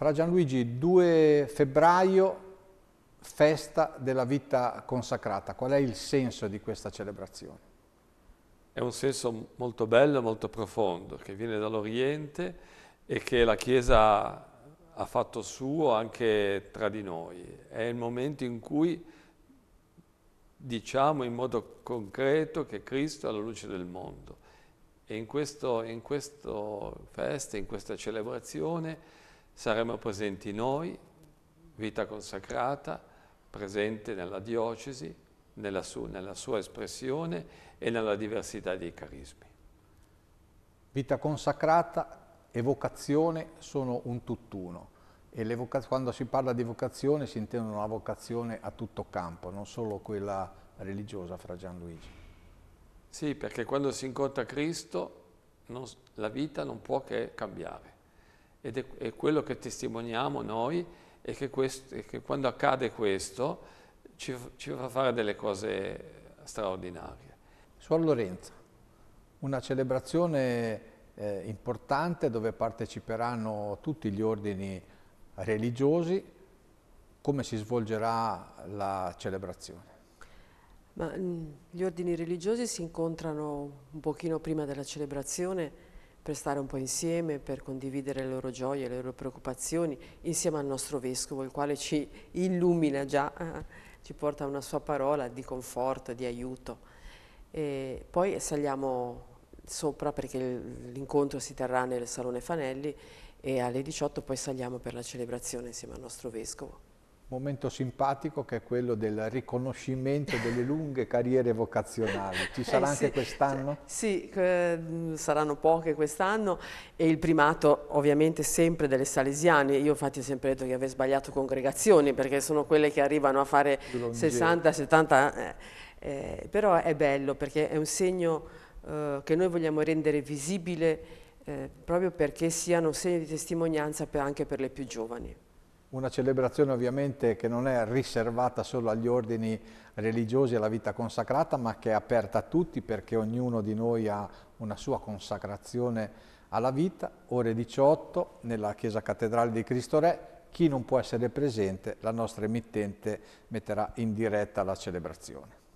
Fra Gianluigi, 2 febbraio, festa della vita consacrata. Qual è il senso di questa celebrazione? È un senso molto bello, molto profondo, che viene dall'Oriente e che la Chiesa ha fatto suo anche tra di noi. È il momento in cui diciamo in modo concreto che Cristo è la luce del mondo. E in, in questa festa, in questa celebrazione, saremo presenti noi, vita consacrata, presente nella diocesi, nella, su, nella sua espressione e nella diversità dei carismi. Vita consacrata e vocazione sono un tutt'uno e quando si parla di vocazione si intende una vocazione a tutto campo, non solo quella religiosa fra Gianluigi. Sì, perché quando si incontra Cristo non, la vita non può che cambiare ed è, è quello che testimoniamo noi e che, questo, e che quando accade questo ci, ci, fa fare delle cose straordinarie. Suor Lorenzo, una celebrazione eh, importante dove parteciperanno tutti gli ordini religiosi, come si svolgerà la celebrazione? Ma, mm, gli ordini religiosi si incontrano un pochino prima della celebrazione per stare un po' insieme, per condividere le loro gioie, le loro preoccupazioni, insieme al nostro Vescovo, il quale ci illumina già, ci porta una sua parola di conforto, di aiuto. E poi saliamo sopra perché l'incontro si terrà nel Salone Fanelli e alle 18 poi saliamo per la celebrazione insieme al nostro Vescovo momento simpatico che è quello del riconoscimento delle lunghe carriere vocazionali. Ci sarà eh, anche quest'anno? Cioè, sì, eh, saranno poche quest'anno e il primato ovviamente sempre delle salesiane. Io infatti ho sempre detto di aver sbagliato congregazioni perché sono quelle che arrivano a fare 60-70, eh, eh, però è bello perché è un segno eh, che noi vogliamo rendere visibile proprio perché siano segno di testimonianza per anche per le più giovani. Una celebrazione ovviamente che non è riservata solo agli ordini religiosi e alla vita consacrata, ma che è aperta a tutti perché ognuno di noi ha una sua consacrazione alla vita. Ore 18 nella Chiesa Cattedrale di Cristo Re. Chi non può essere presente, la nostra emittente metterà in diretta la celebrazione.